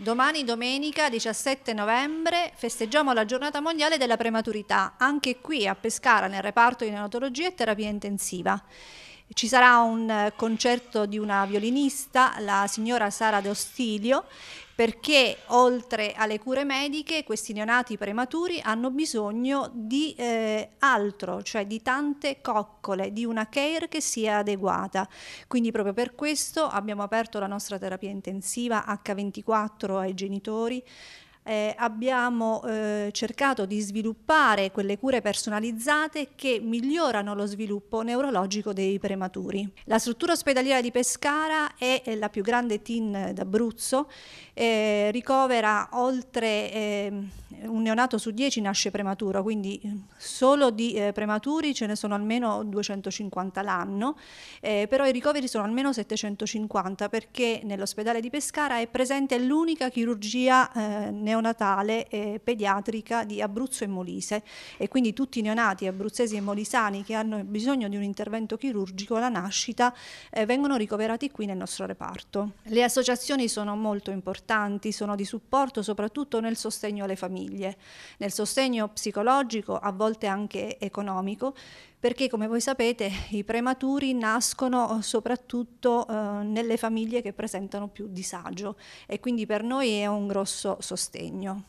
Domani domenica 17 novembre festeggiamo la giornata mondiale della prematurità, anche qui a Pescara nel reparto di neonatologia e terapia intensiva. Ci sarà un eh, concerto di una violinista, la signora Sara De Ostilio, perché oltre alle cure mediche questi neonati prematuri hanno bisogno di eh, altro, cioè di tante coccole, di una care che sia adeguata. Quindi proprio per questo abbiamo aperto la nostra terapia intensiva H24 ai genitori, eh, abbiamo eh, cercato di sviluppare quelle cure personalizzate che migliorano lo sviluppo neurologico dei prematuri. La struttura ospedaliera di Pescara è, eh, la più grande TIN d'Abruzzo, eh, ricovera oltre ehm, un neonato su 10 nasce prematuro, quindi eh, solo di eh, prematuri ce ne sono almeno 250 l'anno, però i ricoveri sono almeno 750 perché nell'ospedale di Pescara è presente l'unica chirurgia neurologica neonatale eh, pediatrica di Abruzzo e Molise e quindi tutti i neonati abruzzesi e molisani che hanno bisogno di un intervento chirurgico alla nascita eh, vengono ricoverati qui nel nostro reparto. Le associazioni sono molto importanti, sono di supporto soprattutto nel sostegno alle famiglie, nel sostegno psicologico, a volte anche economico, perché come voi sapete i prematuri nascono soprattutto eh, nelle famiglie che presentano più disagio e quindi per noi è un grosso sostegno. cariño.